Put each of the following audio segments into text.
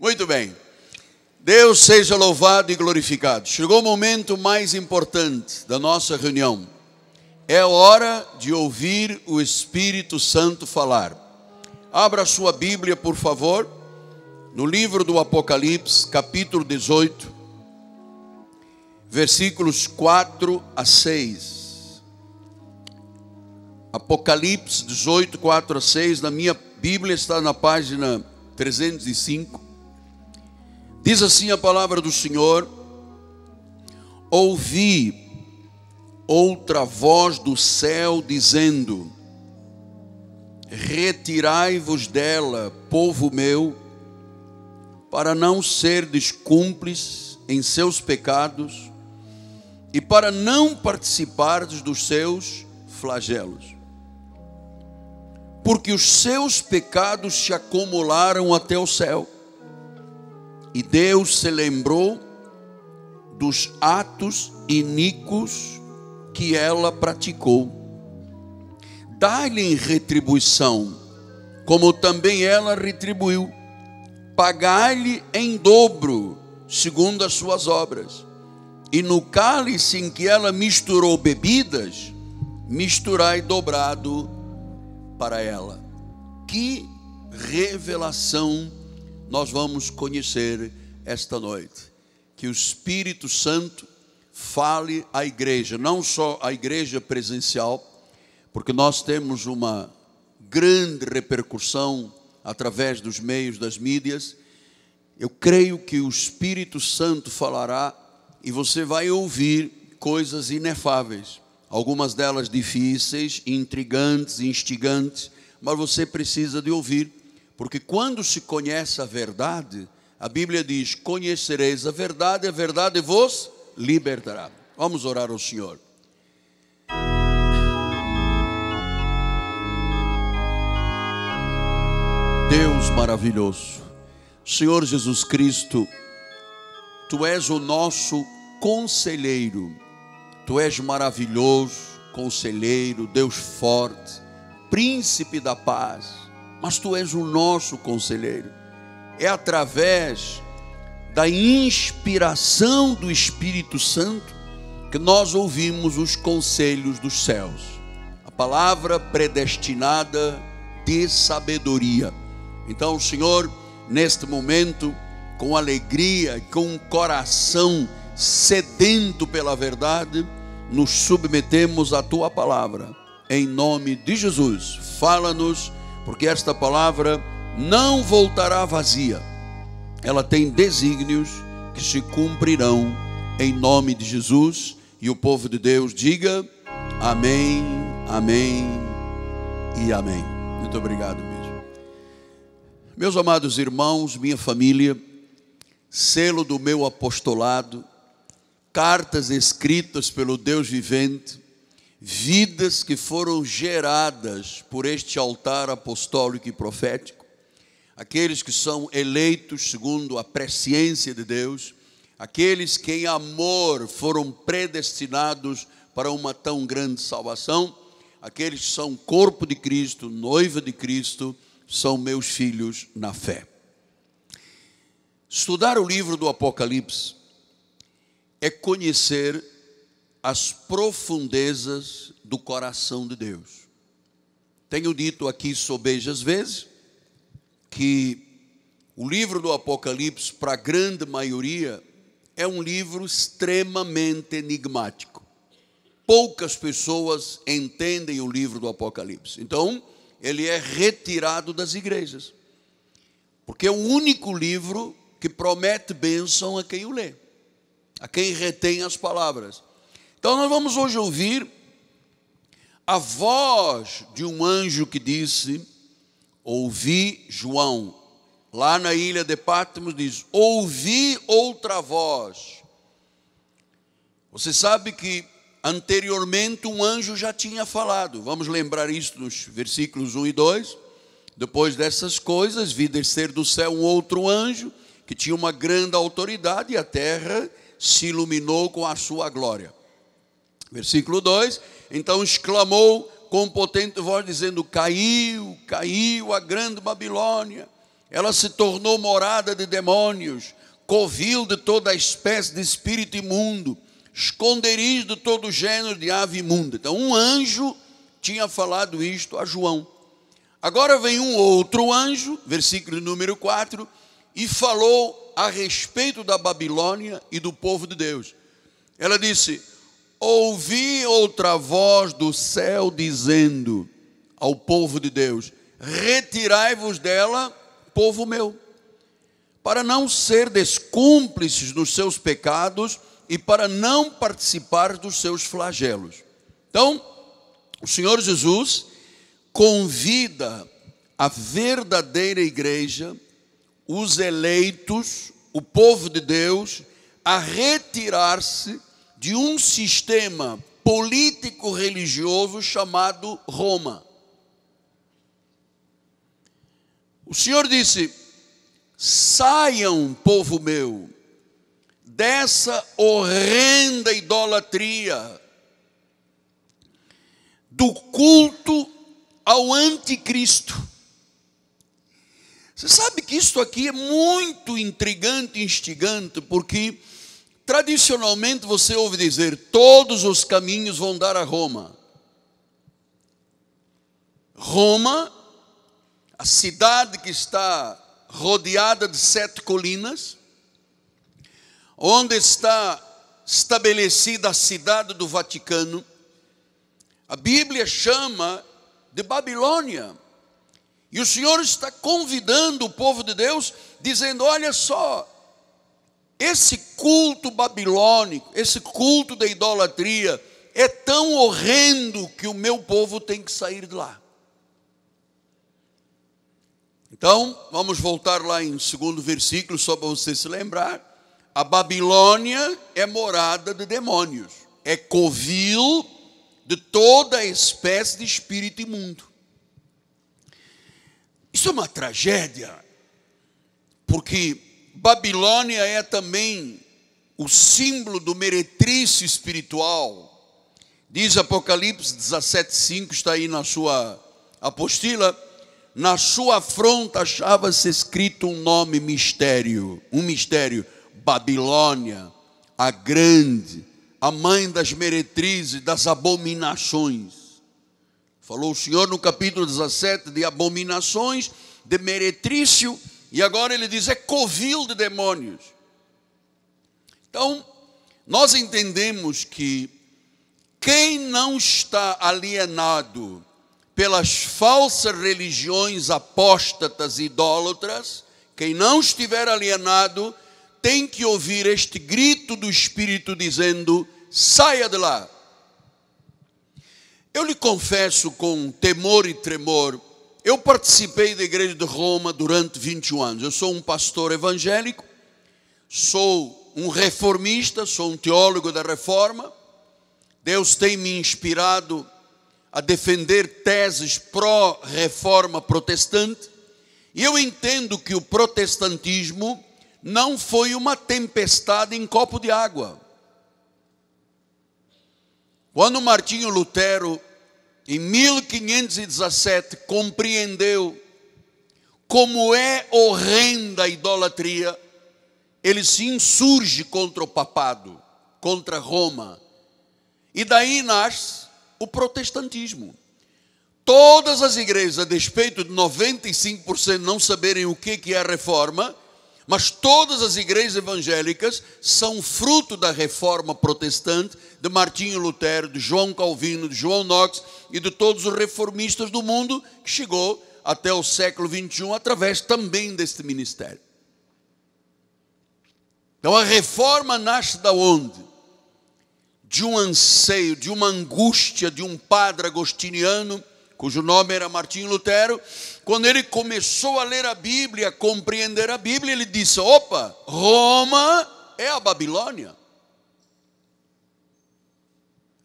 Muito bem. Deus seja louvado e glorificado. Chegou o momento mais importante da nossa reunião. É hora de ouvir o Espírito Santo falar. Abra sua Bíblia, por favor, no livro do Apocalipse, capítulo 18, versículos 4 a 6. Apocalipse 18, 4 a 6, na minha Bíblia está na página 305. Diz assim a palavra do Senhor: Ouvi outra voz do céu dizendo: Retirai-vos dela, povo meu, para não serdes cúmplices em seus pecados e para não participardes dos seus flagelos. Porque os seus pecados se acumularam até o céu e Deus se lembrou dos atos iníquos que ela praticou. Dá-lhe em retribuição, como também ela retribuiu. pagar lhe em dobro, segundo as suas obras. E no cálice em que ela misturou bebidas, misturai dobrado para ela. Que revelação nós vamos conhecer esta noite. Que o Espírito Santo fale à igreja, não só à igreja presencial, porque nós temos uma grande repercussão através dos meios das mídias. Eu creio que o Espírito Santo falará e você vai ouvir coisas inefáveis, algumas delas difíceis, intrigantes, instigantes, mas você precisa de ouvir porque quando se conhece a verdade, a Bíblia diz: Conhecereis a verdade, a verdade vos libertará. Vamos orar ao Senhor. Deus maravilhoso, Senhor Jesus Cristo, Tu és o nosso conselheiro, Tu és maravilhoso, conselheiro, Deus forte, príncipe da paz mas tu és o nosso conselheiro. É através da inspiração do Espírito Santo que nós ouvimos os conselhos dos céus. A palavra predestinada de sabedoria. Então, Senhor, neste momento, com alegria, com um coração sedento pela verdade, nos submetemos à tua palavra. Em nome de Jesus, fala-nos porque esta palavra não voltará vazia. Ela tem desígnios que se cumprirão em nome de Jesus. E o povo de Deus diga amém, amém e amém. Muito obrigado mesmo. Meus amados irmãos, minha família, selo do meu apostolado, cartas escritas pelo Deus vivente, vidas que foram geradas por este altar apostólico e profético, aqueles que são eleitos segundo a presciência de Deus, aqueles que em amor foram predestinados para uma tão grande salvação, aqueles que são corpo de Cristo, noiva de Cristo, são meus filhos na fé. Estudar o livro do Apocalipse é conhecer as profundezas do coração de Deus. Tenho dito aqui sobejas vezes que o livro do Apocalipse, para a grande maioria, é um livro extremamente enigmático. Poucas pessoas entendem o livro do Apocalipse. Então, ele é retirado das igrejas. Porque é o único livro que promete bênção a quem o lê, a quem retém as palavras. Então nós vamos hoje ouvir a voz de um anjo que disse: Ouvi João. Lá na ilha de Patmos diz: Ouvi outra voz. Você sabe que anteriormente um anjo já tinha falado. Vamos lembrar isso nos versículos 1 e 2. Depois dessas coisas, vi descer do céu um outro anjo que tinha uma grande autoridade e a terra se iluminou com a sua glória. Versículo 2: Então exclamou com potente voz, dizendo: Caiu, caiu a grande Babilônia, ela se tornou morada de demônios, covil de toda espécie de espírito imundo, esconderijo de todo gênero de ave imunda. Então, um anjo tinha falado isto a João. Agora vem um outro anjo, versículo número 4, e falou a respeito da Babilônia e do povo de Deus. Ela disse: ouvi outra voz do céu dizendo ao povo de Deus: Retirai-vos dela, povo meu, para não serdes cúmplices dos seus pecados e para não participar dos seus flagelos. Então, o Senhor Jesus convida a verdadeira igreja, os eleitos, o povo de Deus, a retirar-se de um sistema político-religioso chamado Roma. O Senhor disse: saiam, povo meu, dessa horrenda idolatria, do culto ao anticristo. Você sabe que isso aqui é muito intrigante, instigante, porque Tradicionalmente você ouve dizer: todos os caminhos vão dar a Roma. Roma, a cidade que está rodeada de sete colinas, onde está estabelecida a cidade do Vaticano, a Bíblia chama de Babilônia. E o Senhor está convidando o povo de Deus, dizendo: olha só, esse culto babilônico, esse culto da idolatria, é tão horrendo que o meu povo tem que sair de lá. Então, vamos voltar lá em segundo versículo, só para você se lembrar. A Babilônia é morada de demônios, é covil de toda espécie de espírito imundo. Isso é uma tragédia, porque Babilônia é também o símbolo do meretrício espiritual. Diz Apocalipse 17,5, está aí na sua apostila. Na sua fronte achava-se escrito um nome mistério, um mistério, Babilônia, a grande, a mãe das meretrizes, das abominações. Falou o Senhor no capítulo 17 de abominações, de meretrício e agora ele diz: é covil de demônios. Então, nós entendemos que quem não está alienado pelas falsas religiões apóstatas e idólatras, quem não estiver alienado, tem que ouvir este grito do Espírito dizendo: saia de lá. Eu lhe confesso com temor e tremor eu participei da Igreja de Roma durante 21 anos. Eu sou um pastor evangélico, sou um reformista, sou um teólogo da reforma. Deus tem me inspirado a defender teses pró-reforma protestante. E eu entendo que o protestantismo não foi uma tempestade em copo de água. Quando Martinho Lutero em 1517, compreendeu como é horrenda a idolatria, ele se insurge contra o papado, contra Roma. E daí nasce o protestantismo. Todas as igrejas, a despeito de 95% não saberem o que é a reforma, mas todas as igrejas evangélicas são fruto da reforma protestante de Martinho Lutero, de João Calvino, de João Knox e de todos os reformistas do mundo, que chegou até o século XXI através também deste ministério. Então a reforma nasce da onde? De um anseio, de uma angústia de um padre agostiniano, cujo nome era Martinho Lutero, quando ele começou a ler a Bíblia, a compreender a Bíblia, ele disse: opa, Roma é a Babilônia.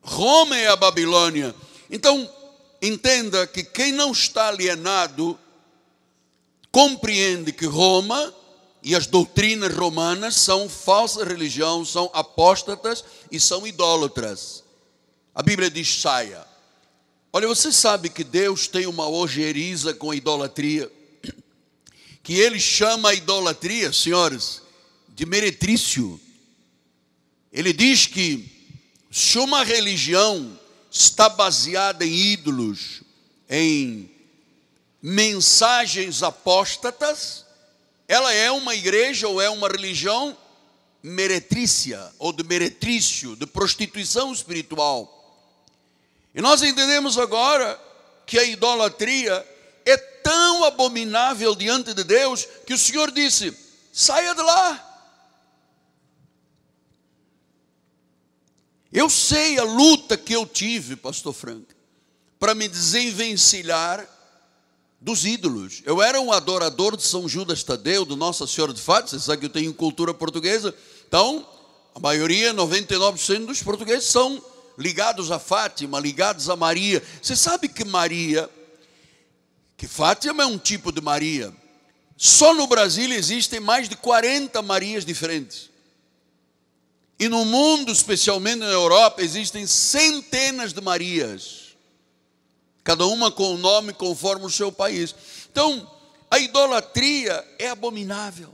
Roma é a Babilônia. Então, entenda que quem não está alienado compreende que Roma e as doutrinas romanas são falsa religião, são apóstatas e são idólatras. A Bíblia diz: saia. Olha, você sabe que Deus tem uma ojeriza com a idolatria, que ele chama a idolatria, senhores, de meretrício. Ele diz que se uma religião está baseada em ídolos, em mensagens apóstatas, ela é uma igreja ou é uma religião meretrícia ou de meretrício, de prostituição espiritual. E nós entendemos agora que a idolatria é tão abominável diante de Deus que o Senhor disse: saia de lá. Eu sei a luta que eu tive, pastor Frank, para me desenvencilhar dos ídolos. Eu era um adorador de São Judas Tadeu, do Nossa Senhora de Fátima, você sabe que eu tenho cultura portuguesa. Então, a maioria, 99% dos portugueses são ligados a Fátima, ligados a Maria. Você sabe que Maria, que Fátima é um tipo de Maria. Só no Brasil existem mais de 40 Marias diferentes. E no mundo, especialmente na Europa, existem centenas de Marias, cada uma com o nome conforme o seu país. Então, a idolatria é abominável.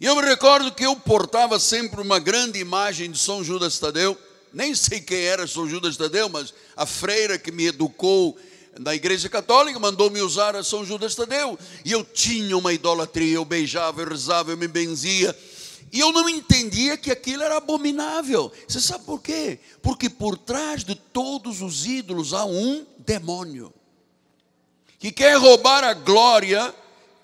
E eu me recordo que eu portava sempre uma grande imagem de São Judas Tadeu, nem sei quem era São Judas Tadeu, mas a freira que me educou na igreja católica, mandou-me usar a São Judas Tadeu, e eu tinha uma idolatria, eu beijava, eu rezava, eu me benzia, e eu não entendia que aquilo era abominável. Você sabe por quê? Porque por trás de todos os ídolos há um demônio que quer roubar a glória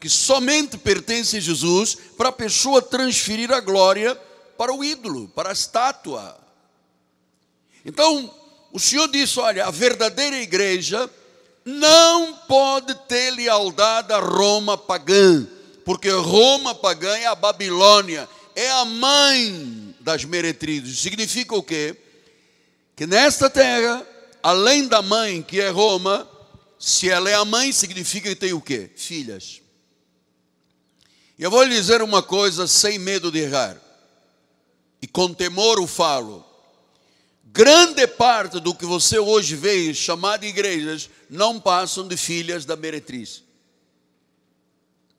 que somente pertence a Jesus para a pessoa transferir a glória para o ídolo, para a estátua. Então, o Senhor disse: olha, a verdadeira igreja não pode ter lealdade a Roma pagã, porque Roma pagã é a Babilônia, é a mãe das meretrizes. Significa o quê? Que nesta terra, além da mãe que é Roma, se ela é a mãe, significa que tem o quê? Filhas. E eu vou lhe dizer uma coisa sem medo de errar, e com temor o falo. Grande parte do que você hoje vê chamado igrejas não passam de filhas da meretriz.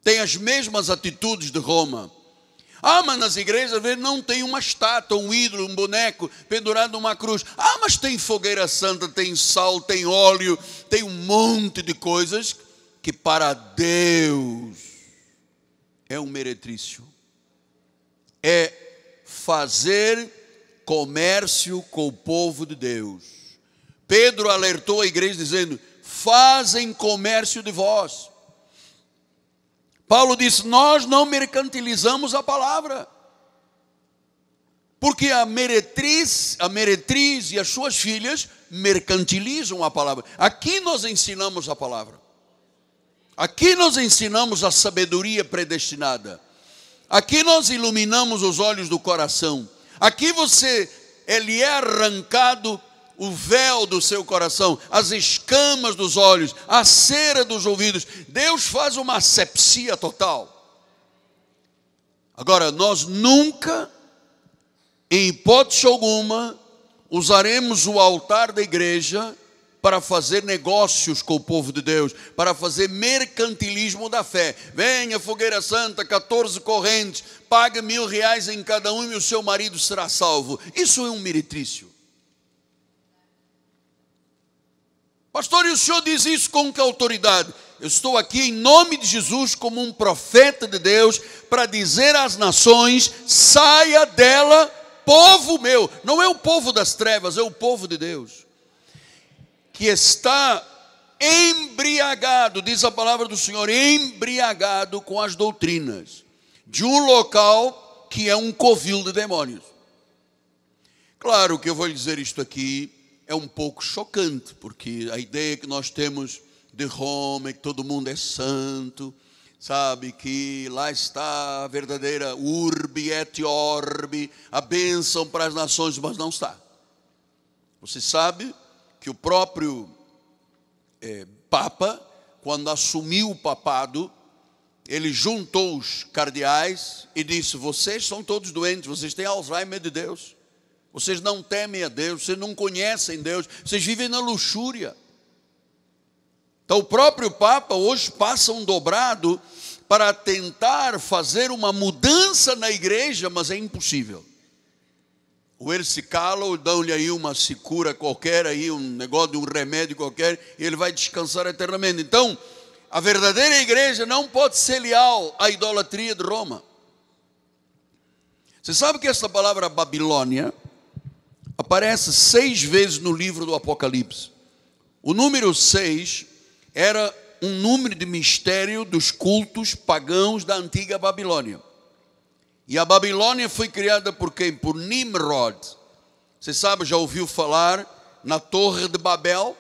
Tem as mesmas atitudes de Roma ah, mas nas igrejas às vezes não tem uma estátua, um ídolo, um boneco pendurado numa cruz. Ah, mas tem fogueira santa, tem sal, tem óleo, tem um monte de coisas que para Deus é um meretrício. É fazer comércio com o povo de Deus. Pedro alertou a igreja dizendo: "Fazem comércio de vós". Paulo diz: Nós não mercantilizamos a palavra. Porque a meretriz, a meretriz e as suas filhas mercantilizam a palavra. Aqui nós ensinamos a palavra. Aqui nós ensinamos a sabedoria predestinada. Aqui nós iluminamos os olhos do coração. Aqui você ele é arrancado o véu do seu coração, as escamas dos olhos, a cera dos ouvidos. Deus faz uma asepsia total. Agora, nós nunca, em hipótese alguma, usaremos o altar da igreja para fazer negócios com o povo de Deus, para fazer mercantilismo da fé. Venha, fogueira santa, 14 correntes, paga mil reais em cada um e o seu marido será salvo. Isso é um meretrício. Pastor, e o senhor diz isso com que autoridade? Eu estou aqui em nome de Jesus, como um profeta de Deus, para dizer às nações: saia dela, povo meu. Não é o povo das trevas, é o povo de Deus, que está embriagado, diz a palavra do Senhor, embriagado com as doutrinas de um local que é um covil de demônios. Claro que eu vou dizer isto aqui é um pouco chocante, porque a ideia que nós temos de Roma, que todo mundo é santo, sabe, que lá está a verdadeira urbe et orbe, a bênção para as nações, mas não está. Você sabe que o próprio é, Papa, quando assumiu o papado, ele juntou os cardeais e disse: Vocês são todos doentes, vocês têm Alzheimer de Deus. Vocês não temem a Deus, vocês não conhecem Deus, vocês vivem na luxúria. Então, o próprio Papa hoje passa um dobrado para tentar fazer uma mudança na igreja, mas é impossível. Ou ele se cala, ou dão-lhe aí uma secura qualquer, aí um negócio de um remédio qualquer, e ele vai descansar eternamente. Então, a verdadeira igreja não pode ser leal à idolatria de Roma. Você sabe que essa palavra Babilônia aparece seis vezes no livro do Apocalipse. O número seis era um número de mistério dos cultos pagãos da antiga Babilônia. E a Babilônia foi criada por quem? Por Nimrod. Você sabe, já ouviu falar na Torre de Babel?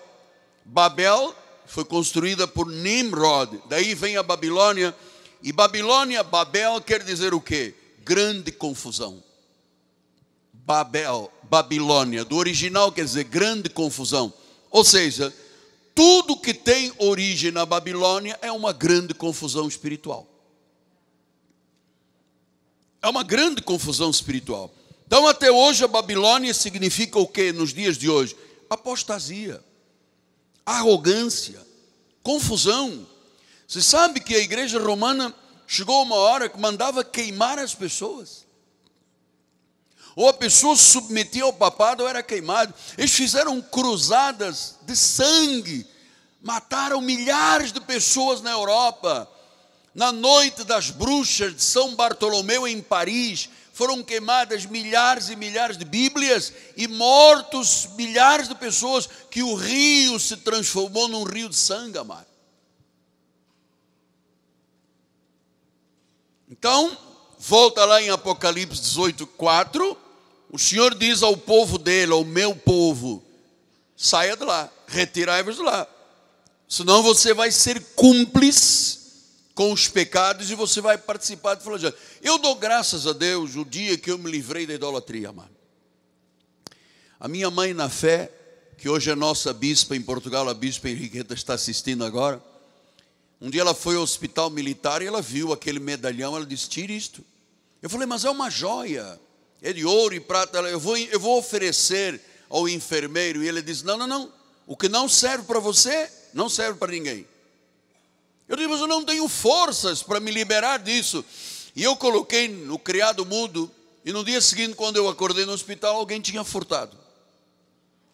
Babel foi construída por Nimrod. Daí vem a Babilônia. E Babilônia, Babel quer dizer o quê? Grande confusão. Babel Babilônia. Do original quer dizer grande confusão. Ou seja, tudo que tem origem na Babilônia é uma grande confusão espiritual. É uma grande confusão espiritual. Então, até hoje, a Babilônia significa o que nos dias de hoje? Apostasia, arrogância, confusão. Você sabe que a igreja romana chegou uma hora que mandava queimar as pessoas ou a pessoa se submetia ao papado ou era queimado. Eles fizeram cruzadas de sangue, mataram milhares de pessoas na Europa. Na noite das bruxas de São Bartolomeu em Paris, foram queimadas milhares e milhares de Bíblias e mortos milhares de pessoas, que o rio se transformou num rio de sangue, amado. Então, volta lá em Apocalipse 18, 4, o Senhor diz ao povo dele, ao meu povo: saia de lá, retirai-vos de lá. Senão você vai ser cúmplice com os pecados e você vai participar de flagelo. Eu dou graças a Deus o dia que eu me livrei da idolatria, amado. A minha mãe na fé, que hoje é nossa bispa em Portugal, a bispa Henriqueta está assistindo agora. Um dia ela foi ao hospital militar e ela viu aquele medalhão, ela disse: tire isto. Eu falei, mas é uma joia é de ouro e prata, eu vou, eu vou oferecer ao enfermeiro. E ele diz: Não, não, não, o que não serve para você, não serve para ninguém. Eu digo, mas eu não tenho forças para me liberar disso. E eu coloquei no criado mudo, e no dia seguinte, quando eu acordei no hospital, alguém tinha furtado.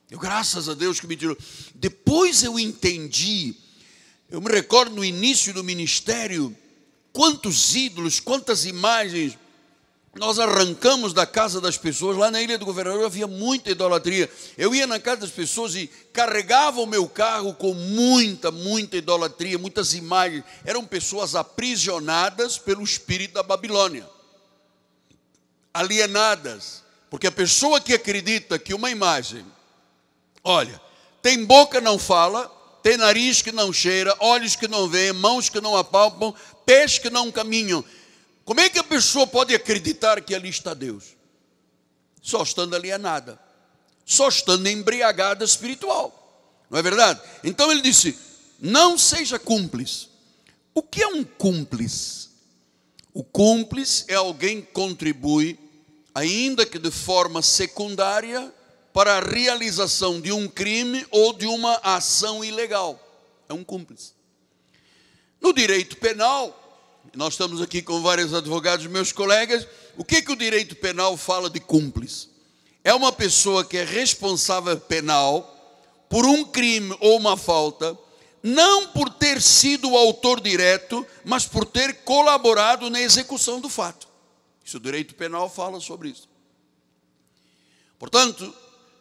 Eu, graças a Deus que me tirou. Depois eu entendi, eu me recordo no início do ministério, quantos ídolos, quantas imagens nós arrancamos da casa das pessoas. Lá na Ilha do Governador havia muita idolatria. Eu ia na casa das pessoas e carregava o meu carro com muita, muita idolatria, muitas imagens. Eram pessoas aprisionadas pelo espírito da Babilônia, alienadas. Porque a pessoa que acredita que uma imagem, olha, tem boca não fala, tem nariz que não cheira, olhos que não veem, mãos que não apalpam, pés que não caminham como é que a pessoa pode acreditar que ali está Deus? Só estando alienada, é só estando embriagada espiritual. Não é verdade? Então ele disse: não seja cúmplice. O que é um cúmplice? O cúmplice é alguém que contribui, ainda que de forma secundária, para a realização de um crime ou de uma ação ilegal. É um cúmplice. No direito penal, nós estamos aqui com vários advogados, meus colegas. O que, é que o direito penal fala de cúmplice? É uma pessoa que é responsável penal por um crime ou uma falta, não por ter sido o autor direto, mas por ter colaborado na execução do fato. Isso o direito penal fala sobre isso. Portanto,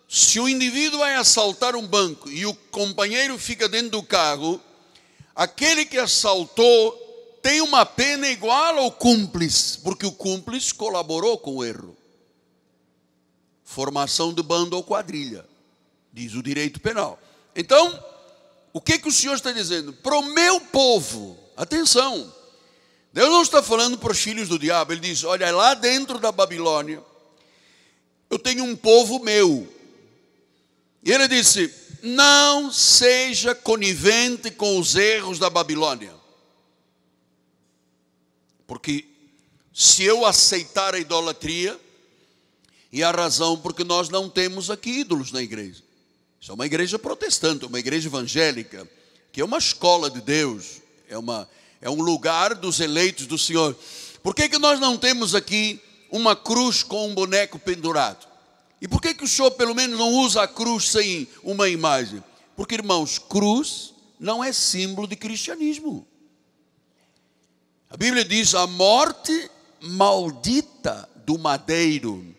se o indivíduo vai assaltar um banco e o companheiro fica dentro do carro, aquele que assaltou tem uma pena igual ao cúmplice, porque o cúmplice colaborou com o erro. Formação de bando ou quadrilha, diz o direito penal. Então, o que, que o Senhor está dizendo? Para o meu povo, atenção, Deus não está falando para os filhos do diabo, ele diz: olha, lá dentro da Babilônia, eu tenho um povo meu. E ele disse: não seja conivente com os erros da Babilônia. Porque se eu aceitar a idolatria, e a razão porque nós não temos aqui ídolos na igreja. Isso é uma igreja protestante, uma igreja evangélica, que é uma escola de Deus, é, uma, é um lugar dos eleitos do Senhor. Por que, que nós não temos aqui uma cruz com um boneco pendurado? E por que, que o senhor, pelo menos, não usa a cruz sem uma imagem? Porque, irmãos, cruz não é símbolo de cristianismo. A Bíblia diz: a morte maldita do madeiro.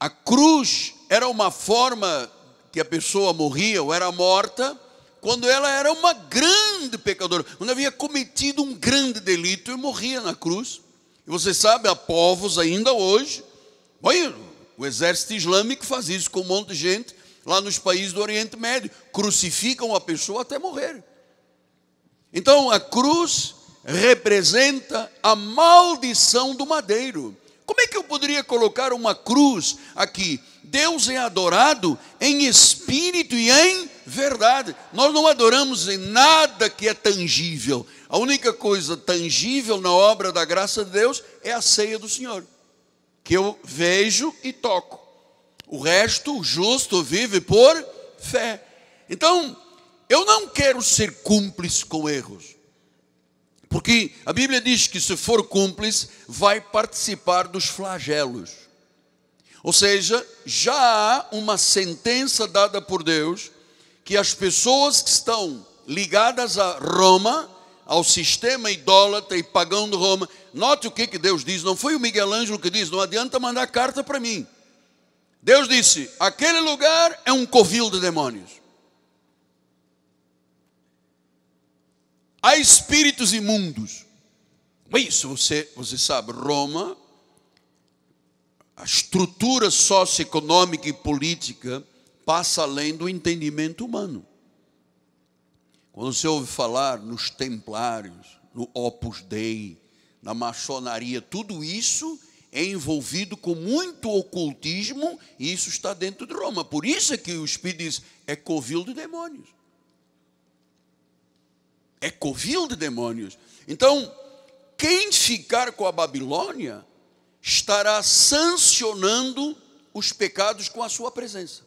A cruz era uma forma que a pessoa morria ou era morta quando ela era uma grande pecadora, quando havia cometido um grande delito e morria na cruz. E você sabe, há povos ainda hoje, olha, o exército islâmico faz isso com um monte de gente lá nos países do Oriente Médio, crucificam a pessoa até morrer. Então a cruz representa a maldição do madeiro. Como é que eu poderia colocar uma cruz aqui? Deus é adorado em espírito e em verdade. Nós não adoramos em nada que é tangível. A única coisa tangível na obra da graça de Deus é a ceia do Senhor, que eu vejo e toco. O resto, o justo vive por fé. Então, eu não quero ser cúmplice com erros. Porque a Bíblia diz que se for cúmplice, vai participar dos flagelos. Ou seja, já há uma sentença dada por Deus que as pessoas que estão ligadas a Roma, ao sistema idólatra e pagão de Roma, note o que, que Deus diz, não foi o Miguel Ângelo que diz, não adianta mandar carta para mim. Deus disse: aquele lugar é um covil de demônios. Há espíritos imundos. Isso você, você sabe, Roma, a estrutura socioeconômica e política passa além do entendimento humano. Quando você ouve falar nos templários, no Opus Dei, na maçonaria, tudo isso é envolvido com muito ocultismo e isso está dentro de Roma. Por isso é que o Espírito diz, é covil de demônios é covil de demônios. Então, quem ficar com a Babilônia estará sancionando os pecados com a sua presença.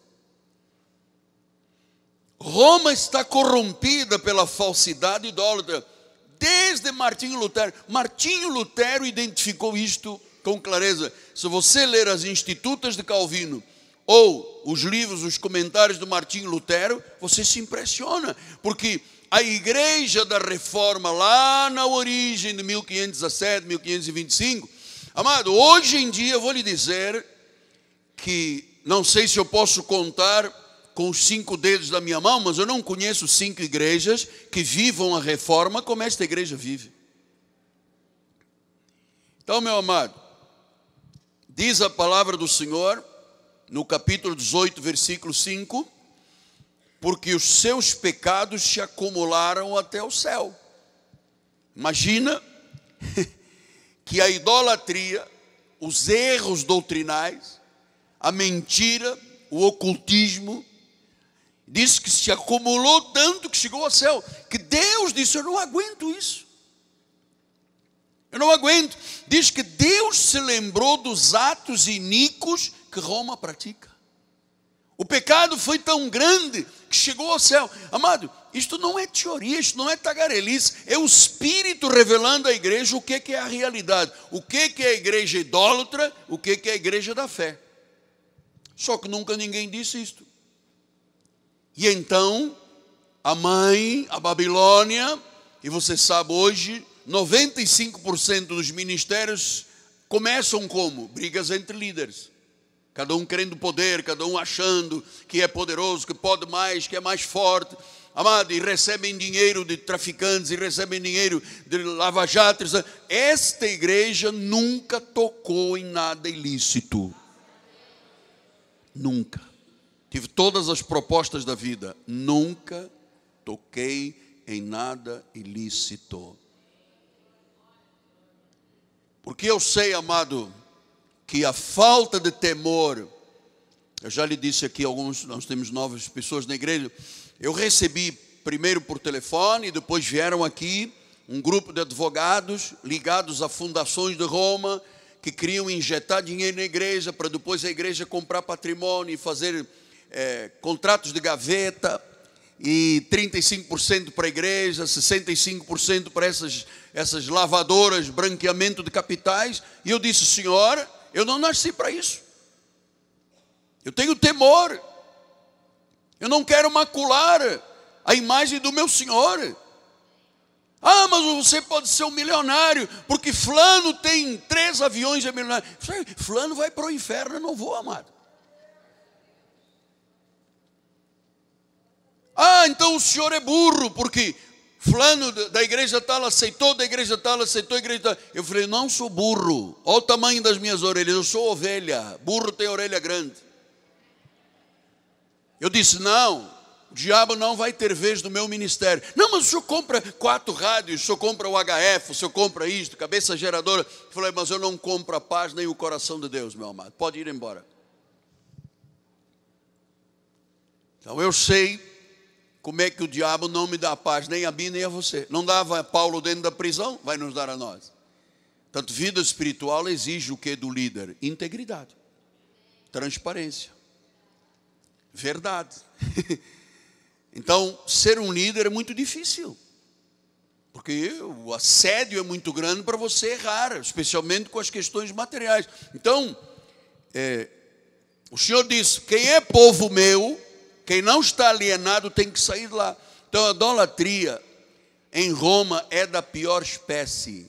Roma está corrompida pela falsidade idólatra desde Martinho Lutero. Martinho Lutero identificou isto com clareza. Se você ler as Institutas de Calvino ou os livros, os comentários do Martinho Lutero, você se impressiona, porque a igreja da reforma, lá na origem de 1517, 1525, amado, hoje em dia eu vou lhe dizer que não sei se eu posso contar com os cinco dedos da minha mão, mas eu não conheço cinco igrejas que vivam a reforma como esta igreja vive. Então, meu amado, diz a palavra do Senhor, no capítulo 18, versículo 5 porque os seus pecados se acumularam até o céu. Imagina que a idolatria, os erros doutrinais, a mentira, o ocultismo, diz que se acumulou tanto que chegou ao céu, que Deus disse: Eu não aguento isso. Eu não aguento. Diz que Deus se lembrou dos atos iníquos que Roma pratica. O pecado foi tão grande que chegou ao céu. Amado, isto não é teoria, isto não é tagarelice, é o Espírito revelando à igreja o que é a realidade, o que é a igreja idólatra, o que é a igreja da fé. Só que nunca ninguém disse isto. E então, a mãe, a Babilônia, e você sabe hoje, 95% dos ministérios começam como? Brigas entre líderes cada um querendo poder, cada um achando que é poderoso, que pode mais, que é mais forte. Amado, e recebem dinheiro de traficantes, e recebem dinheiro de lavajatos. Esta igreja nunca tocou em nada ilícito. Nunca. Tive todas as propostas da vida. Nunca toquei em nada ilícito. Porque eu sei, amado, que a falta de temor, eu já lhe disse aqui, alguns, nós temos novas pessoas na igreja, eu recebi primeiro por telefone, depois vieram aqui um grupo de advogados ligados a fundações de Roma, que queriam injetar dinheiro na igreja para depois a igreja comprar patrimônio e fazer é, contratos de gaveta e 35% para a igreja, 65% para essas, essas lavadoras, branqueamento de capitais. E eu disse, senhora, eu não nasci para isso. Eu tenho temor. Eu não quero macular a imagem do meu Senhor. Ah, mas você pode ser um milionário, porque Flano tem três aviões de milionário. Flano vai para o inferno, eu não vou, amado. Ah, então o senhor é burro, porque fulano da igreja tal aceitou, da igreja tal aceitou, da igreja tal. Eu falei, não sou burro, olha o tamanho das minhas orelhas, eu sou ovelha, burro tem orelha grande. Eu disse, não, o diabo não vai ter vez no meu ministério. Não, mas o senhor compra quatro rádios, o senhor compra o HF, o senhor compra isto, cabeça geradora. Eu falei, mas eu não compro a paz nem o coração de Deus, meu amado, pode ir embora. Então eu sei como é que o diabo não me dá paz, nem a mim, nem a você? Não dava Paulo dentro da prisão? Vai nos dar a nós. Tanto vida espiritual exige o que do líder? Integridade, transparência, verdade. então, ser um líder é muito difícil, porque o assédio é muito grande para você errar, especialmente com as questões materiais. Então, é, o Senhor disse: quem é povo meu, quem não está alienado tem que sair lá. Então, a idolatria em Roma é da pior espécie.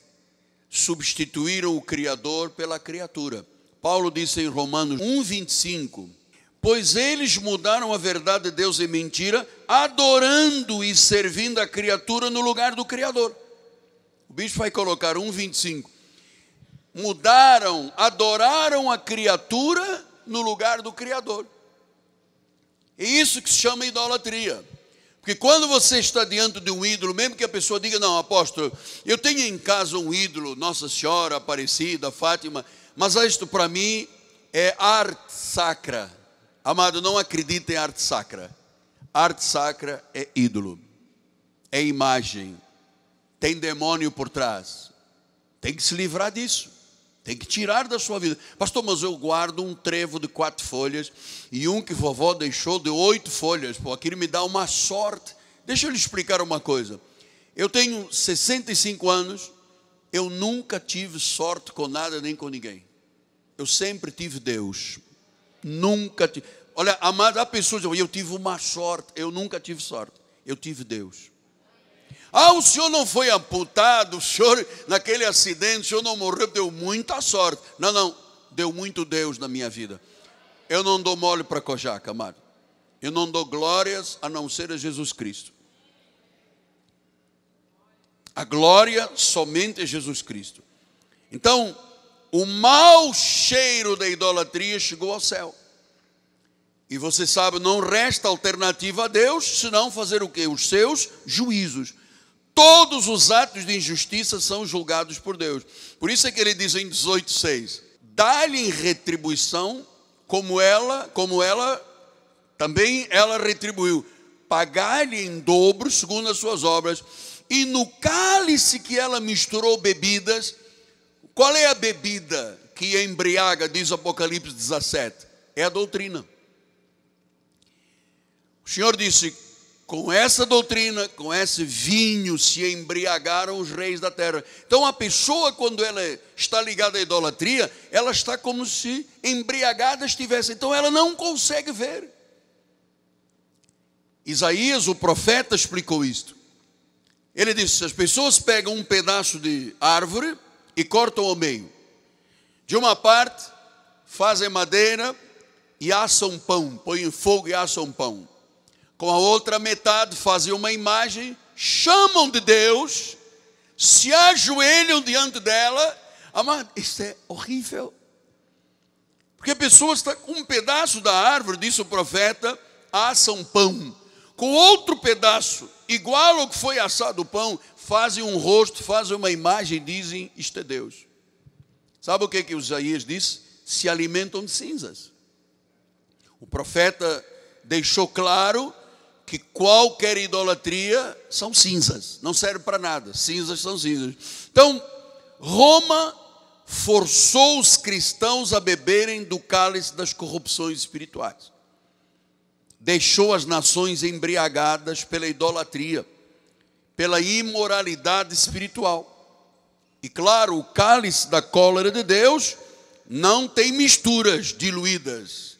Substituíram o Criador pela criatura. Paulo disse em Romanos 1,25: Pois eles mudaram a verdade de Deus em mentira, adorando e servindo a criatura no lugar do Criador. O bicho vai colocar 1,25. Mudaram, adoraram a criatura no lugar do Criador. É isso que se chama idolatria. Porque quando você está diante de um ídolo, mesmo que a pessoa diga, não, apóstolo, eu tenho em casa um ídolo, Nossa Senhora, Aparecida, Fátima, mas isto para mim é arte sacra. Amado, não acredita em arte sacra. Arte sacra é ídolo, é imagem, tem demônio por trás. Tem que se livrar disso. Tem que tirar da sua vida. Pastor, mas eu guardo um trevo de quatro folhas e um que vovó deixou de oito folhas. Pô, aquilo me dá uma sorte. Deixa eu lhe explicar uma coisa. Eu tenho 65 anos, eu nunca tive sorte com nada nem com ninguém. Eu sempre tive Deus. Nunca tive. Olha, amado, há pessoas, eu tive uma sorte, eu nunca tive sorte. Eu tive Deus. Ah, o senhor não foi amputado, o senhor, naquele acidente, o senhor não morreu, deu muita sorte. Não, não, deu muito Deus na minha vida. Eu não dou mole para Kojak, amado. Eu não dou glórias a não ser a Jesus Cristo. A glória somente é Jesus Cristo. Então, o mau cheiro da idolatria chegou ao céu. E você sabe, não resta alternativa a Deus senão fazer o que? Os seus juízos. Todos os atos de injustiça são julgados por Deus. Por isso é que ele diz em 18:6: Dá-lhe em retribuição como ela, como ela também ela retribuiu. Pagar-lhe em dobro segundo as suas obras. E no cálice que ela misturou bebidas, qual é a bebida que embriaga, diz Apocalipse 17? É a doutrina. O Senhor disse: com essa doutrina, com esse vinho se embriagaram os reis da terra. Então a pessoa, quando ela está ligada à idolatria, ela está como se embriagada estivesse. Então ela não consegue ver. Isaías, o profeta, explicou isto. Ele disse: as pessoas pegam um pedaço de árvore e cortam ao meio. De uma parte, fazem madeira e assam pão, põem fogo e assam pão com a outra metade fazem uma imagem, chamam de Deus, se ajoelham diante dela. Amado, isso é horrível. Porque a pessoa está com um pedaço da árvore, disse o profeta, assa um pão. Com outro pedaço, igual ao que foi assado o pão, fazem um rosto, fazem uma imagem e dizem: Isto é Deus. Sabe o que, é que Isaías disse? Se alimentam de cinzas. O profeta deixou claro que qualquer idolatria são cinzas, não serve para nada, cinzas são cinzas. Então, Roma forçou os cristãos a beberem do cálice das corrupções espirituais. Deixou as nações embriagadas pela idolatria, pela imoralidade espiritual. E claro, o cálice da cólera de Deus não tem misturas diluídas.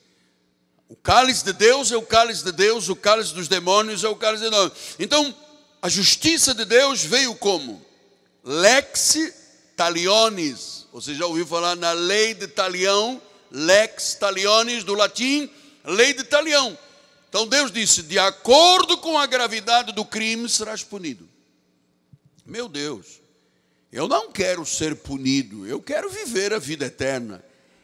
O cálice de Deus é o cálice de Deus, o cálice dos demônios é o cálice de nós. Então, a justiça de Deus veio como? Lex talionis. Você já ouviu falar na lei de talião? Lex talionis, do latim, lei de talião. Então Deus disse: de acordo com a gravidade do crime serás punido. Meu Deus, eu não quero ser punido, eu quero viver a vida eterna.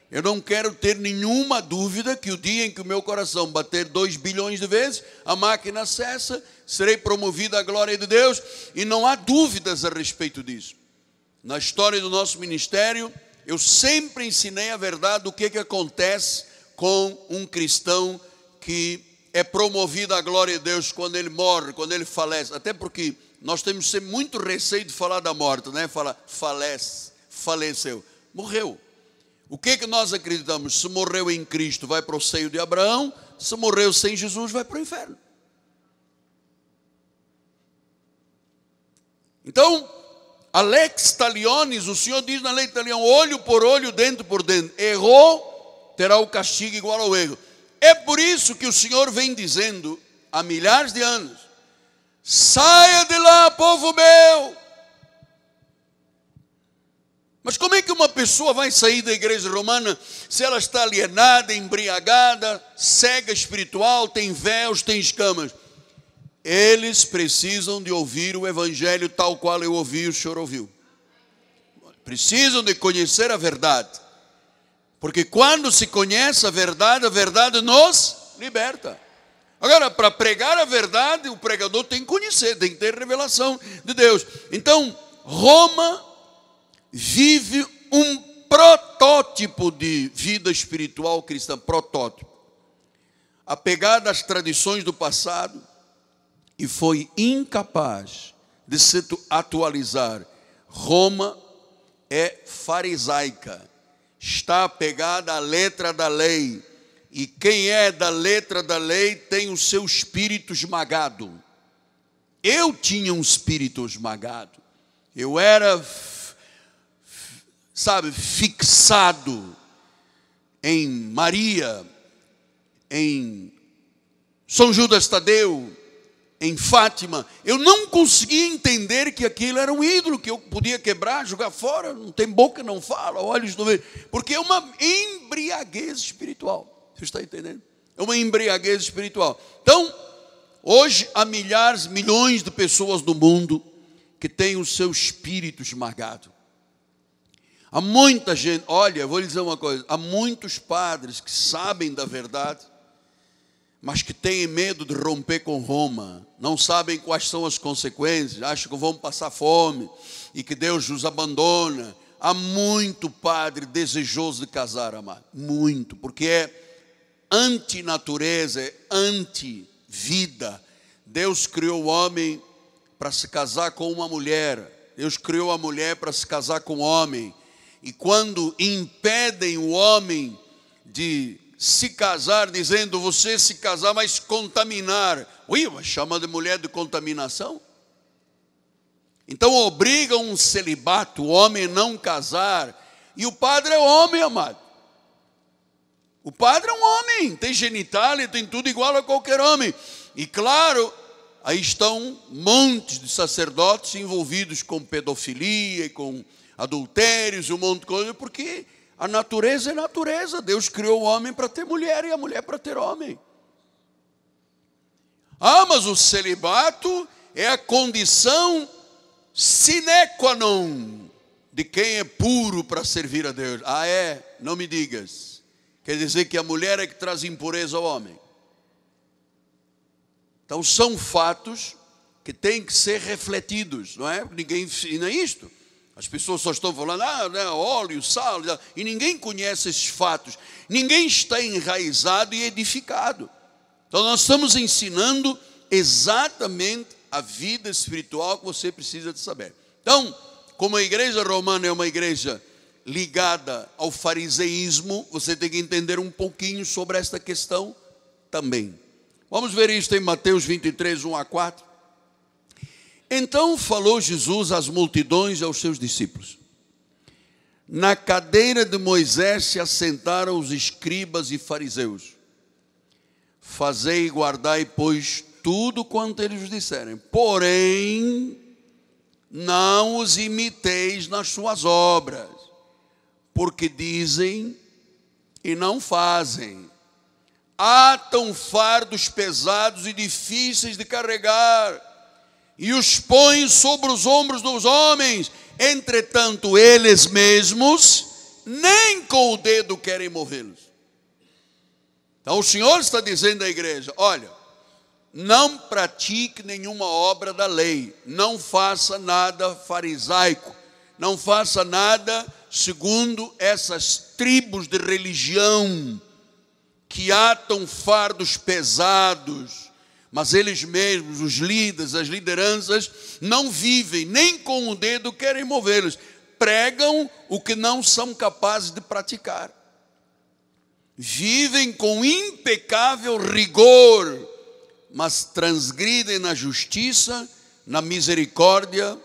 Eu não quero ter nenhuma dúvida que o dia em que o meu coração bater 2 bilhões de vezes, a máquina cessa, serei promovido à glória de Deus, e não há dúvidas a respeito disso. Na história do nosso ministério, eu sempre ensinei a verdade do que, é que acontece com um cristão que é promovido à glória de Deus quando ele morre, quando ele falece. Até porque nós temos sempre muito receio de falar da morte, né? Falar, falece, faleceu, morreu o que, é que nós acreditamos? Se morreu em Cristo, vai para o seio de Abraão. Se morreu sem Jesus, vai para o inferno. Então, Alex Taliones, o Senhor diz na lei Talion: olho por olho, dente por dente. Errou, terá o castigo igual ao erro. É por isso que o Senhor vem dizendo há milhares de anos: saia de lá, povo meu mas como é que uma pessoa vai sair da igreja romana se ela está alienada, embriagada, cega espiritual, tem véus, tem escamas? Eles precisam de ouvir o evangelho tal qual eu ouvi, o senhor ouviu. Precisam de conhecer a verdade. Porque quando se conhece a verdade, a verdade nos liberta. Agora, para pregar a verdade, o pregador tem que conhecer, tem que ter revelação de Deus. Então, Roma vive um protótipo de vida espiritual cristã, protótipo. Apegado às tradições do passado e foi incapaz de se atualizar. Roma é farisaica, está apegada à letra da lei. E quem é da letra da lei tem o seu espírito esmagado. Eu tinha um espírito esmagado. Eu era sabe, fixado em Maria, em São Judas Tadeu, em Fátima, eu não conseguia entender que aquilo era um ídolo que eu podia quebrar, jogar fora, não tem boca, não fala, olhos não veem, porque é uma embriaguez espiritual. Você está entendendo? É uma embriaguez espiritual. Então, hoje há milhares, milhões de pessoas no mundo que têm o seu espírito esmagado. Há muita gente, olha, vou lhe dizer uma coisa: há muitos padres que sabem da verdade, mas que têm medo de romper com Roma, não sabem quais são as consequências, acham que vão passar fome e que Deus os abandona. Há muito padre desejoso de casar, amado, muito, porque é antinatureza, é anti-vida. Deus criou o homem para se casar com uma mulher, Deus criou a mulher para se casar com o homem e quando impedem o homem de se casar, dizendo você se casar, mas contaminar. Ui, mas chama de mulher de contaminação? Então obriga um celibato, o homem não casar. E o padre é homem, amado. O padre é um homem, tem genitália, tem tudo igual a qualquer homem. E claro, aí estão montes de sacerdotes envolvidos com pedofilia e com adultérios, um monte de coisa, porque a natureza é natureza. Deus criou o homem para ter mulher e a mulher para ter homem. Ah, mas o celibato é a condição sine qua non de quem é puro para servir a Deus. Ah, é? Não me digas. Quer dizer que a mulher é que traz impureza ao homem. Então são fatos que têm que ser refletidos, não é? Ninguém ensina isto. As pessoas só estão falando, ah, né, óleo, sal, né, e ninguém conhece esses fatos. Ninguém está enraizado e edificado. Então, nós estamos ensinando exatamente a vida espiritual que você precisa de saber. Então, como a igreja romana é uma igreja ligada ao fariseísmo, você tem que entender um pouquinho sobre esta questão também. Vamos ver isto em Mateus 23, 1 a 4. Então falou Jesus às multidões e aos seus discípulos. Na cadeira de Moisés se assentaram os escribas e fariseus. Fazei e guardai, pois, tudo quanto eles vos disserem. Porém, não os imiteis nas suas obras, porque dizem e não fazem. Atam ah, fardos pesados e difíceis de carregar e os põe sobre os ombros dos homens, entretanto eles mesmos nem com o dedo querem movê-los. Então o Senhor está dizendo à igreja: olha, não pratique nenhuma obra da lei, não faça nada farisaico, não faça nada segundo essas tribos de religião que atam fardos pesados mas eles mesmos, os líderes, as lideranças, não vivem, nem com o dedo querem movê-los. Pregam o que não são capazes de praticar. Vivem com impecável rigor, mas transgridem na justiça, na misericórdia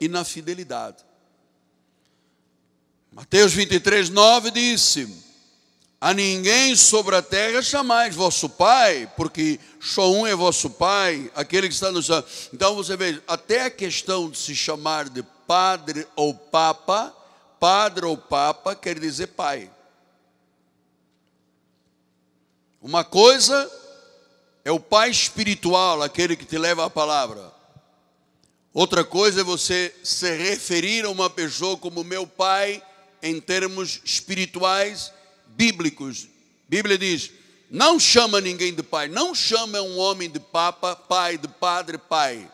e na fidelidade. Mateus 23, 9 disse: a ninguém sobre a terra chamais vosso pai, porque só um é vosso pai, aquele que está no céu. Então você vê até a questão de se chamar de padre ou papa, padre ou papa quer dizer pai. Uma coisa é o pai espiritual, aquele que te leva a palavra. Outra coisa é você se referir a uma pessoa como meu pai em termos espirituais bíblicos. A Bíblia diz: não chama ninguém de pai, não chama um homem de papa, pai, de padre, pai.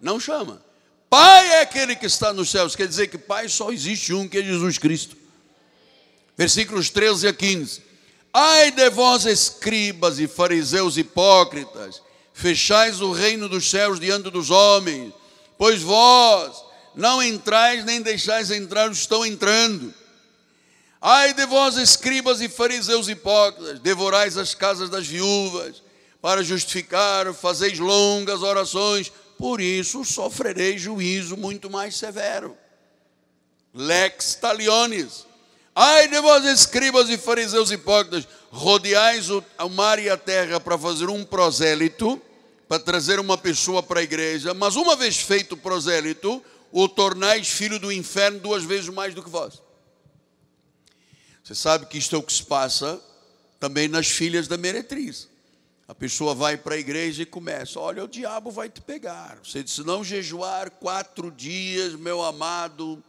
Não chama. Pai é aquele que está nos céus. Quer dizer que pai só existe um, que é Jesus Cristo. Versículos 13 a 15. Ai de vós, escribas e fariseus hipócritas, fechais o reino dos céus diante dos homens, pois vós não entrais nem deixais entrar os que estão entrando Ai de vós, escribas e fariseus hipócritas, devorais as casas das viúvas, para justificar, fazeis longas orações, por isso sofrereis juízo muito mais severo. Lex taliones. Ai de vós, escribas e fariseus hipócritas, rodeais o, o mar e a terra para fazer um prosélito, para trazer uma pessoa para a igreja, mas uma vez feito o prosélito, o tornais filho do inferno duas vezes mais do que vós. Você sabe que isto é o que se passa também nas filhas da meretriz. A pessoa vai para a igreja e começa: Olha, o diabo vai te pegar. Você disse: Não jejuar quatro dias, meu amado.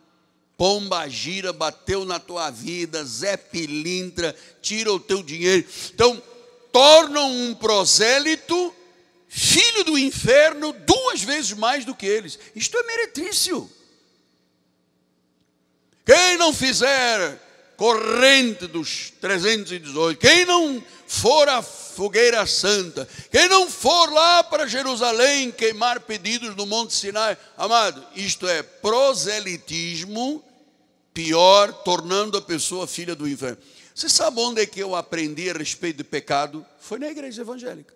Pomba gira, bateu na tua vida, Zé Pilintra, tira o teu dinheiro. Então, tornam um prosélito filho do inferno duas vezes mais do que eles. Isto é meretrício. Quem não fizer corrente dos 318, quem não for à fogueira santa, quem não for lá para Jerusalém queimar pedidos no Monte Sinai, amado, isto é proselitismo, pior, tornando a pessoa filha do inferno. Você sabe onde é que eu aprendi a respeito de pecado? Foi na igreja evangélica.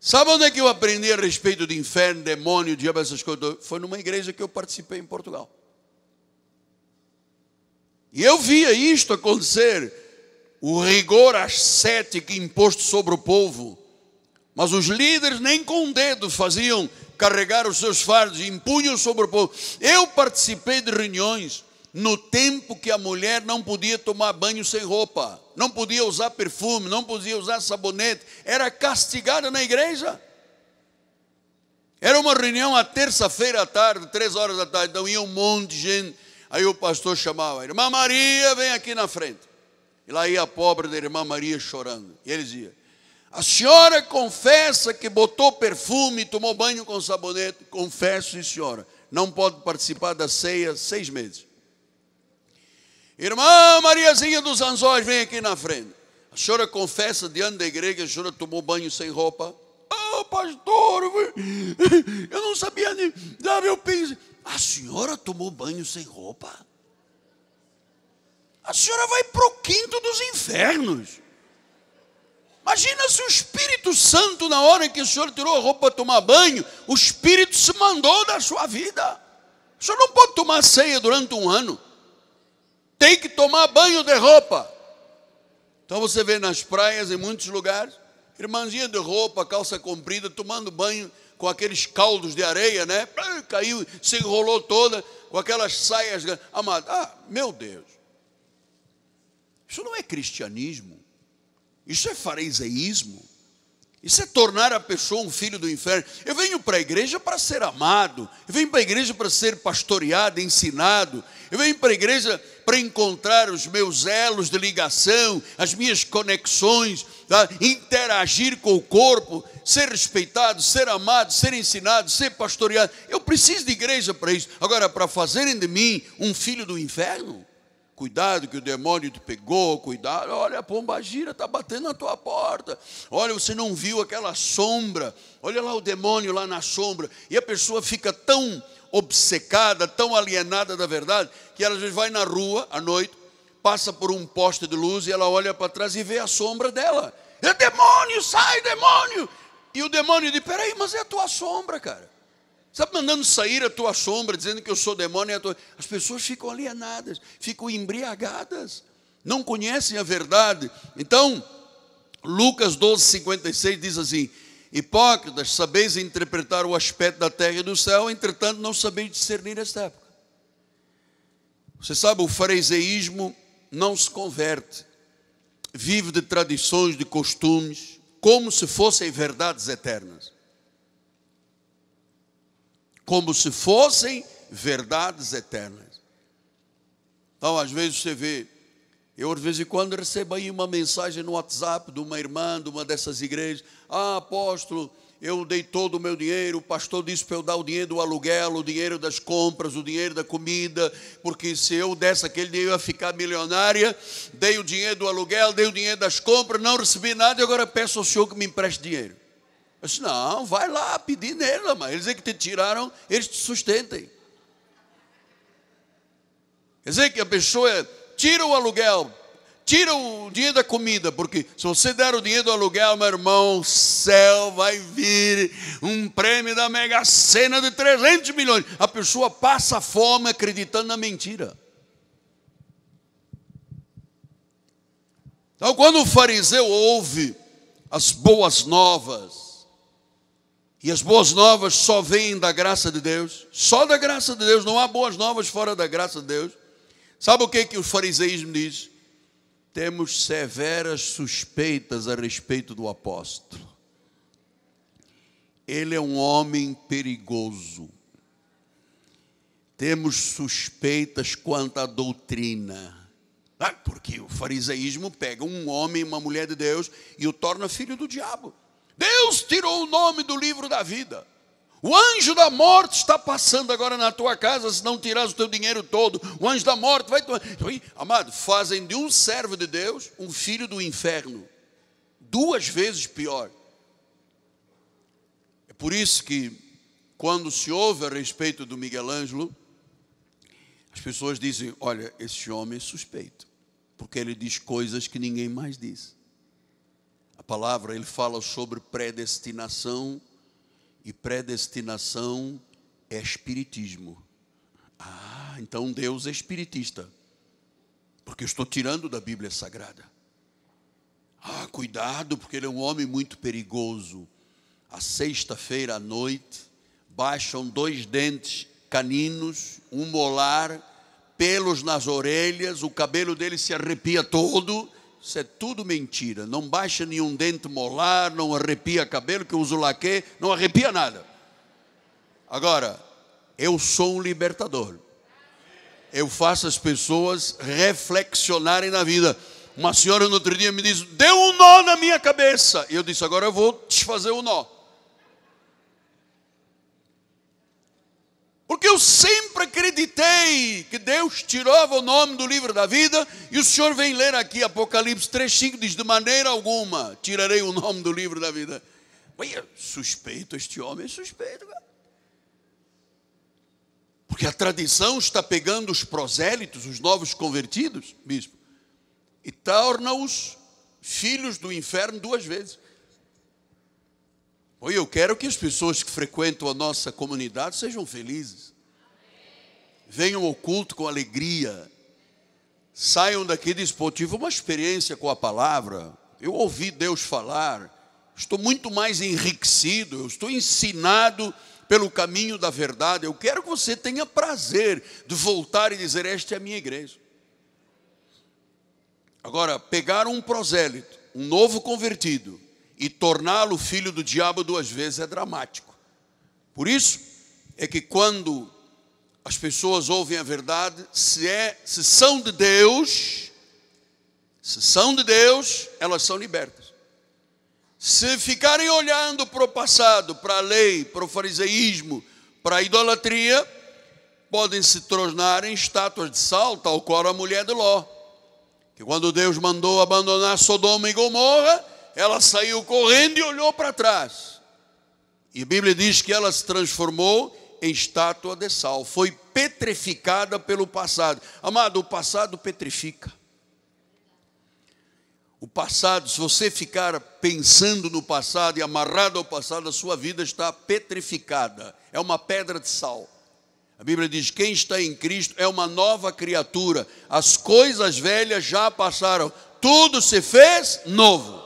Sabe onde é que eu aprendi a respeito de inferno, demônio, diabo, essas coisas? Foi numa igreja que eu participei em Portugal. E eu via isto acontecer, o rigor ascético imposto sobre o povo. Mas os líderes nem com o dedo faziam carregar os seus fardos, impunham sobre o povo. Eu participei de reuniões no tempo que a mulher não podia tomar banho sem roupa, não podia usar perfume, não podia usar sabonete, era castigada na igreja. Era uma reunião à terça-feira à tarde, três horas da tarde, então ia um monte de gente Aí o pastor chamava, irmã Maria, vem aqui na frente. E lá ia a pobre da irmã Maria chorando. E ele dizia: A senhora confessa que botou perfume e tomou banho com sabonete? Confesso, senhora. Não pode participar da ceia seis meses. Irmã Mariazinha dos Anzóis, vem aqui na frente. A senhora confessa diante da igreja, a senhora tomou banho sem roupa? Ah, oh, pastor, eu não sabia nem. dar eu piso. A senhora tomou banho sem roupa? A senhora vai para o quinto dos infernos. Imagina se o Espírito Santo, na hora em que o senhor tirou a roupa para tomar banho, o Espírito se mandou da sua vida. O senhor não pode tomar ceia durante um ano. Tem que tomar banho de roupa. Então você vê nas praias, em muitos lugares, Irmãzinha de roupa, calça comprida, tomando banho com aqueles caldos de areia, né? Caiu, se enrolou toda, com aquelas saias. Amado, ah, meu Deus. Isso não é cristianismo. Isso é fariseísmo. Isso é tornar a pessoa um filho do inferno. Eu venho para a igreja para ser amado. Eu venho para a igreja para ser pastoreado, ensinado. Eu venho para a igreja para encontrar os meus elos de ligação, as minhas conexões tá? interagir com o corpo, ser respeitado, ser amado, ser ensinado, ser pastoreado. Eu preciso de igreja para isso. Agora, para fazerem de mim um filho do inferno, cuidado que o demônio te pegou, cuidado, olha a pomba gira está batendo na tua porta, olha você não viu aquela sombra, olha lá o demônio lá na sombra, e a pessoa fica tão obcecada, tão alienada da verdade, que ela às vezes vai na rua à noite, passa por um poste de luz e ela olha para trás e vê a sombra dela, é demônio, sai demônio. E o demônio diz: peraí, mas é a tua sombra, cara. Está mandando sair a tua sombra, dizendo que eu sou demônio. É tua... As pessoas ficam alienadas, ficam embriagadas, não conhecem a verdade. Então, Lucas 12, 56 diz assim: Hipócritas, sabeis interpretar o aspecto da terra e do céu, entretanto não sabeis discernir esta época. Você sabe, o fariseísmo não se converte, vive de tradições, de costumes, como se fossem verdades eternas. Como se fossem verdades eternas. Então, às vezes você vê, eu de vez em quando recebo aí uma mensagem no WhatsApp de uma irmã de uma dessas igrejas: Ah, apóstolo, eu dei todo o meu dinheiro, o pastor disse para eu dar o dinheiro do aluguel, o dinheiro das compras, o dinheiro da comida, porque se eu desse aquele dinheiro eu ia ficar milionária, dei o dinheiro do aluguel, dei o dinheiro das compras, não recebi nada e agora peço ao senhor que me empreste dinheiro. Eu disse, não, vai lá pedir nele, mas eles é que te tiraram, eles te sustentem. Quer dizer que a pessoa tira o aluguel, Tira o dinheiro da comida, porque se você der o dinheiro do aluguel, meu irmão, o céu vai vir um prêmio da Mega Sena de 300 milhões. A pessoa passa fome acreditando na mentira. Então, quando o fariseu ouve as boas novas, e as boas novas só vêm da graça de Deus, só da graça de Deus, não há boas novas fora da graça de Deus. Sabe o que, que o fariseísmo diz? temos severas suspeitas a respeito do apóstolo. Ele é um homem perigoso. Temos suspeitas quanto à doutrina. Ah, porque o fariseísmo pega um homem e uma mulher de Deus e o torna filho do diabo. Deus tirou o nome do livro da vida. O anjo da morte está passando agora na tua casa, se não tirares o teu dinheiro todo. O anjo da morte vai. Amado, fazem de um servo de Deus um filho do inferno. Duas vezes pior. É por isso que, quando se ouve a respeito do Miguel Ângelo, as pessoas dizem: Olha, esse homem é suspeito, porque ele diz coisas que ninguém mais diz. A palavra, ele fala sobre predestinação e predestinação é espiritismo. Ah, então Deus é espiritista, porque eu estou tirando da Bíblia Sagrada. Ah, cuidado, porque ele é um homem muito perigoso. A sexta-feira à noite, baixam dois dentes caninos, um molar, pelos nas orelhas, o cabelo dele se arrepia todo isso é tudo mentira. Não baixa nenhum dente molar, não arrepia cabelo, que eu uso laque, não arrepia nada. Agora, eu sou um libertador. Eu faço as pessoas reflexionarem na vida. Uma senhora no outro dia me disse: deu um nó na minha cabeça. E eu disse: agora eu vou te fazer o nó. Porque eu sempre acreditei que Deus tirava o nome do livro da vida, e o Senhor vem ler aqui Apocalipse 3,5, diz: De maneira alguma tirarei o nome do livro da vida. Olha, suspeito, este homem é suspeito. Cara. Porque a tradição está pegando os prosélitos, os novos convertidos, bispo, e torna-os filhos do inferno duas vezes. Ou eu quero que as pessoas que frequentam a nossa comunidade sejam felizes. Venham ao culto com alegria. Saiam daqui desportivo, tive uma experiência com a palavra. Eu ouvi Deus falar. Estou muito mais enriquecido, eu estou ensinado pelo caminho da verdade. Eu quero que você tenha prazer de voltar e dizer: Esta é a minha igreja. Agora, pegar um prosélito, um novo convertido, e torná-lo filho do diabo duas vezes é dramático. Por isso é que quando as pessoas ouvem a verdade, se, é, se são de Deus, se são de Deus, elas são libertas. Se ficarem olhando para o passado, para a lei, para o fariseísmo, para a idolatria, podem se tornar em estátuas de sal, tal qual a mulher de Ló. Que quando Deus mandou abandonar Sodoma e Gomorra, ela saiu correndo e olhou para trás. E a Bíblia diz que ela se transformou em estátua de sal, foi petrificada pelo passado. Amado, o passado petrifica. O passado, se você ficar pensando no passado e amarrado ao passado, a sua vida está petrificada. É uma pedra de sal. A Bíblia diz: quem está em Cristo é uma nova criatura. As coisas velhas já passaram, tudo se fez novo.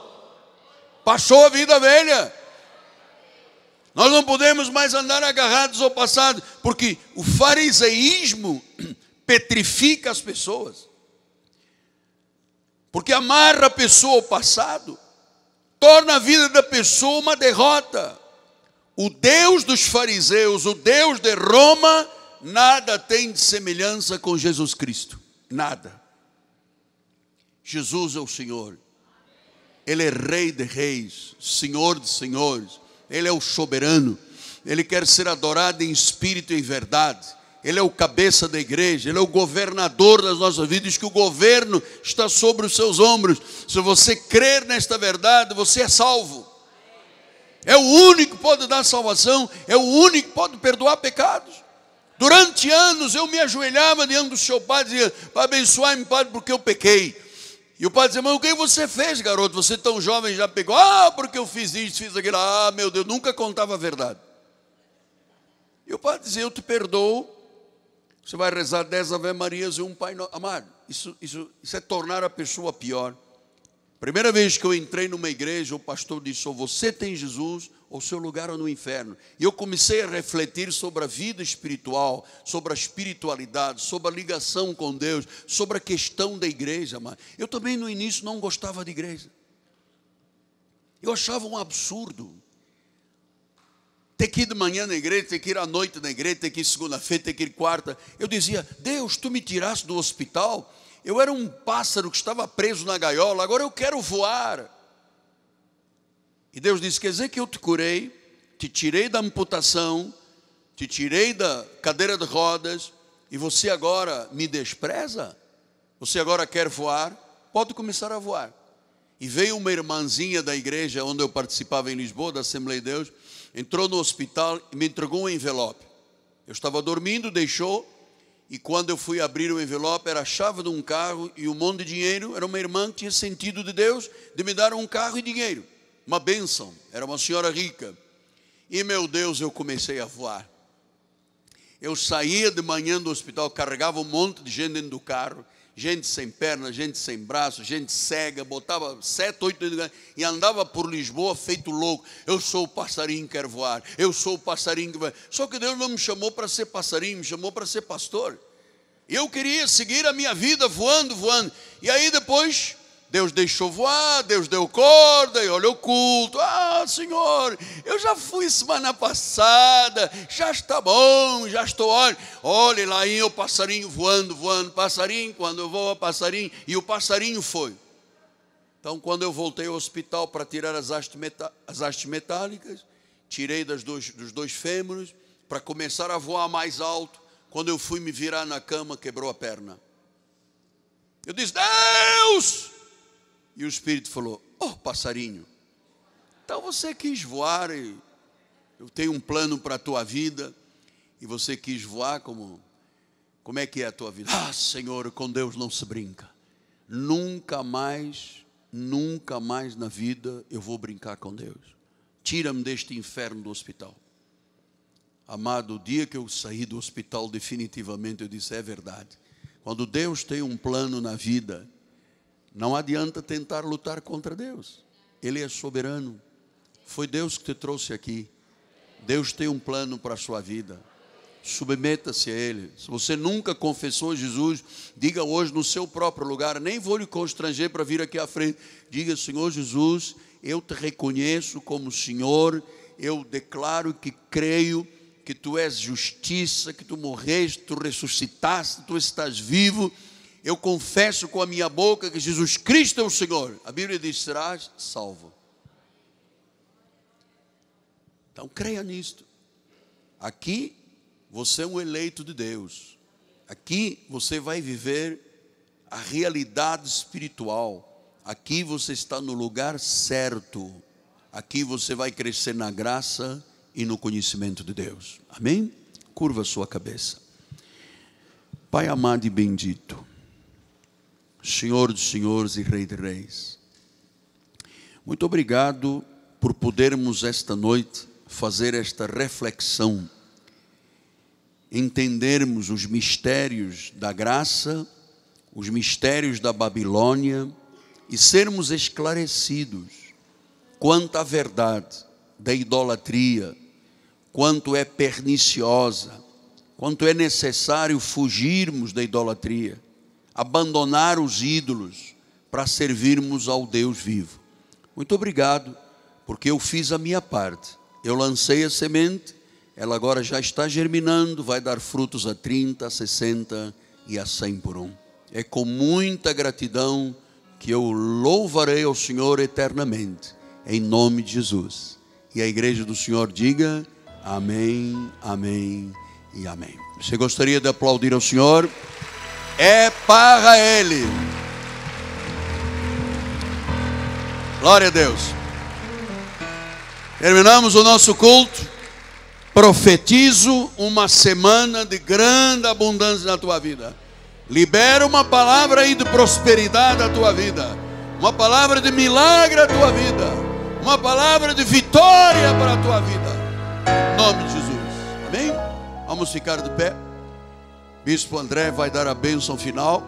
Passou a vida velha. Nós não podemos mais andar agarrados ao passado, porque o fariseísmo petrifica as pessoas. Porque amarra a pessoa ao passado, torna a vida da pessoa uma derrota. O Deus dos fariseus, o Deus de Roma, nada tem de semelhança com Jesus Cristo. Nada. Jesus é o Senhor. Ele é Rei de Reis, Senhor de Senhores, Ele é o soberano, Ele quer ser adorado em espírito e em verdade. Ele é o cabeça da igreja, ele é o governador das nossas vidas, que o governo está sobre os seus ombros. Se você crer nesta verdade, você é salvo. É o único que pode dar salvação, é o único que pode perdoar pecados. Durante anos eu me ajoelhava diante do seu pai e dizia: Abençoai-me, Pai, porque eu pequei. E o pai diz: mas o que você fez, garoto? Você é tão jovem já pegou, ah, porque eu fiz isso, fiz aquilo. Ah, meu Deus, nunca contava a verdade. E o pai diz: eu te perdoo. Você vai rezar dez Ave Marias e um Pai Nosso. Amado, isso, isso, isso é tornar a pessoa pior. Primeira vez que eu entrei numa igreja, o pastor disse, você tem Jesus, o seu lugar ou no inferno. E eu comecei a refletir sobre a vida espiritual, sobre a espiritualidade, sobre a ligação com Deus, sobre a questão da igreja. Mas eu também no início não gostava de igreja. Eu achava um absurdo ter que ir de manhã na igreja, ter que ir à noite na igreja, ter que ir segunda-feira, ter que ir quarta. Eu dizia, Deus, tu me tiraste do hospital. Eu era um pássaro que estava preso na gaiola, agora eu quero voar. E Deus disse: Quer dizer que eu te curei, te tirei da amputação, te tirei da cadeira de rodas, e você agora me despreza? Você agora quer voar? Pode começar a voar. E veio uma irmãzinha da igreja onde eu participava em Lisboa, da Assembleia de Deus, entrou no hospital e me entregou um envelope. Eu estava dormindo, deixou, e quando eu fui abrir o envelope, era a chave de um carro e um monte de dinheiro. Era uma irmã que tinha sentido de Deus de me dar um carro e dinheiro uma bênção, era uma senhora rica. E meu Deus, eu comecei a voar. Eu saía de manhã do hospital, carregava um monte de gente dentro do carro, gente sem perna, gente sem braço, gente cega, botava sete, oito e andava por Lisboa feito louco. Eu sou o passarinho que quer voar, eu sou o passarinho que vai. Só que Deus não me chamou para ser passarinho, me chamou para ser pastor. Eu queria seguir a minha vida voando, voando. E aí depois Deus deixou voar, Deus deu corda e olha o culto. Ah, Senhor, eu já fui semana passada, já está bom, já estou. Olha, olha lá aí o passarinho voando, voando, passarinho, quando eu vou, passarinho, e o passarinho foi. Então, quando eu voltei ao hospital para tirar as hastes, as hastes metálicas, tirei dois, dos dois fêmuros para começar a voar mais alto. Quando eu fui me virar na cama, quebrou a perna. Eu disse: Deus! E o espírito falou: Oh, passarinho, então você quis voar, e eu tenho um plano para a tua vida, e você quis voar como. Como é que é a tua vida? Ah, Senhor, com Deus não se brinca. Nunca mais, nunca mais na vida eu vou brincar com Deus. Tira-me deste inferno do hospital. Amado, o dia que eu saí do hospital, definitivamente eu disse: é verdade. Quando Deus tem um plano na vida, não adianta tentar lutar contra Deus. Ele é soberano. Foi Deus que te trouxe aqui. Deus tem um plano para a sua vida. Submeta-se a Ele. Se você nunca confessou Jesus, diga hoje no seu próprio lugar. Nem vou lhe constranger para vir aqui à frente. Diga, Senhor Jesus, eu te reconheço como Senhor. Eu declaro que creio que tu és justiça, que tu morreste, tu ressuscitaste, tu estás vivo eu confesso com a minha boca que Jesus Cristo é o Senhor, a Bíblia diz: serás salvo. Então creia nisto. Aqui você é um eleito de Deus. Aqui você vai viver a realidade espiritual. Aqui você está no lugar certo. Aqui você vai crescer na graça e no conhecimento de Deus. Amém? Curva sua cabeça. Pai amado e bendito. Senhor dos senhores e Rei de reis. Muito obrigado por podermos esta noite fazer esta reflexão, entendermos os mistérios da graça, os mistérios da Babilônia e sermos esclarecidos quanto à verdade da idolatria, quanto é perniciosa, quanto é necessário fugirmos da idolatria, abandonar os ídolos para servirmos ao Deus vivo. Muito obrigado, porque eu fiz a minha parte. Eu lancei a semente, ela agora já está germinando, vai dar frutos a 30, a 60 e a 100 por um. É com muita gratidão que eu louvarei ao Senhor eternamente, em nome de Jesus. E a igreja do Senhor diga: Amém, Amém e Amém. Você gostaria de aplaudir ao Senhor? é para Ele. Glória a Deus. Terminamos o nosso culto. Profetizo uma semana de grande abundância na tua vida. Libera uma palavra aí de prosperidade à tua vida. Uma palavra de milagre à tua vida. Uma palavra de vitória para a tua vida. Em nome de Jesus. Amém? Vamos ficar de pé. Bispo André vai dar a bênção final.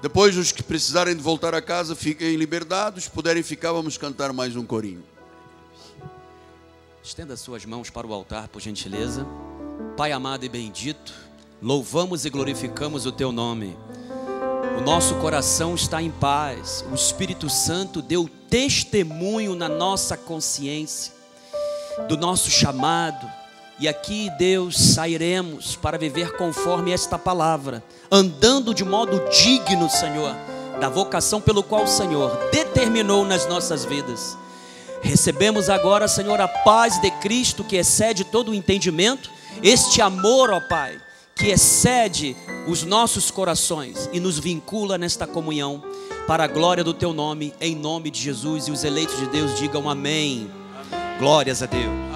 Depois, os que precisarem de voltar a casa, fiquem liberdade Se puderem ficar, vamos cantar mais um corinho. Estenda suas mãos para o altar, por gentileza. Pai amado e bendito, louvamos e glorificamos o teu nome. O nosso coração está em paz. O Espírito Santo deu testemunho na nossa consciência do nosso chamado, e aqui, Deus, sairemos para viver conforme esta palavra, andando de modo digno, Senhor, da vocação pelo qual o Senhor determinou nas nossas vidas. Recebemos agora, Senhor, a paz de Cristo que excede todo o entendimento, este amor, ó Pai, que excede os nossos corações e nos vincula nesta comunhão, para a glória do Teu nome, em nome de Jesus. E os eleitos de Deus digam amém. amém. Glórias a Deus.